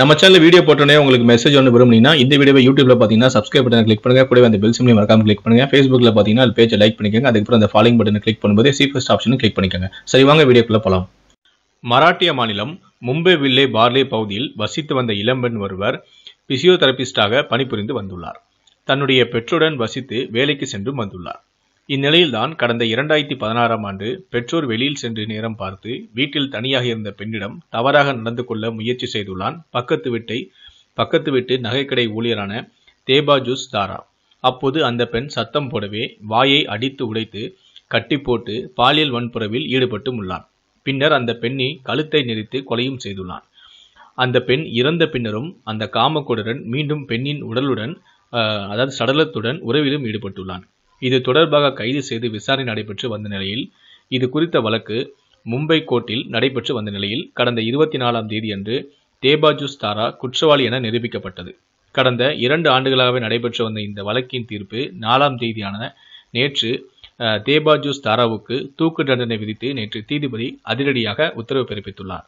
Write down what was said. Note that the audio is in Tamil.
நம்ம சேனல் வீடியோ போட்டோன்னே உங்களுக்கு மெசேஜ் ஒன்று விரும்புனீங்கன்னா இந்த வீடியோ யூடியூப்ல பார்த்தீங்கன்னா சப்ஸ்கிரைப் பண்ணி கிளிக் பண்ணுங்க கூட அந்த பெல் சிம்லி மறக்காம கிளிக் பண்ணுங்க ஃபேஸ்புக்கில் பார்த்தீங்கன்னா பேஜ் லைக் பண்ணிக்கோங்க அதுக்கப்புறம் அந்த ஃபாலோயிங் பட்டன் கிளிக் பண்ணும்போது சீஃபஸ்ட் ஆப்ஷன் கிளிக் பண்ணிக்கோங்க சரி வாங்க வீடியோக்குள்ள போகலாம் மராட்டிய மாநிலம் மும்பை வில்லே பார்லே பகுதியில் வசித்து வந்த இளம்பெண் ஒருவர் பிசியோதெரபிஸ்டாக பணிபுரிந்து வந்துள்ளார் தன்னுடைய பெற்றுடன் வசித்து வேலைக்கு சென்றும் வந்துள்ளார் இந்நிலையில்தான் கடந்த இரண்டாயிரத்தி பதினாறாம் ஆண்டு பெற்றோர் வெளியில் சென்று நேரம் பார்த்து வீட்டில் தனியாக இருந்த பெண்ணிடம் தவறாக நடந்து கொள்ள முயற்சி செய்துள்ளான் பக்கத்து வீட்டை பக்கத்து வீட்டு நகைக்கடை ஊழியரான தேபாஜூஸ் தாரா அப்போது அந்த பெண் சத்தம் போடவே வாயை அடித்து உடைத்து கட்டி போட்டு பாலியல் வன்புறவில் ஈடுபட்டும் உள்ளான் பின்னர் அந்த பெண்ணை கழுத்தை நெறித்து கொலையும் செய்துள்ளான் அந்த பெண் இறந்த பின்னரும் அந்த காமக்கோடுடன் மீண்டும் பெண்ணின் உடலுடன் அதாவது சடலத்துடன் உறவிலும் ஈடுபட்டுள்ளான் இது தொடர்பாக கைது செய்து விசாரணை நடைபெற்று வந்த நிலையில் இது குறித்த வழக்கு மும்பை கோர்ட்டில் நடைபெற்று வந்த நிலையில் கடந்த இருபத்தி நாலாம் தேதியன்று தேபாஜூஸ் தாரா குற்றவாளி என நிரூபிக்கப்பட்டது கடந்த இரண்டு ஆண்டுகளாகவே நடைபெற்று வந்த இந்த வழக்கின் தீர்ப்பு நாலாம் தேதியான நேற்று தேபாஜூஸ் தாராவுக்கு தூக்கு தண்டனை விதித்து நேற்று நீதிபதி அதிரடியாக உத்தரவு பிறப்பித்துள்ளார்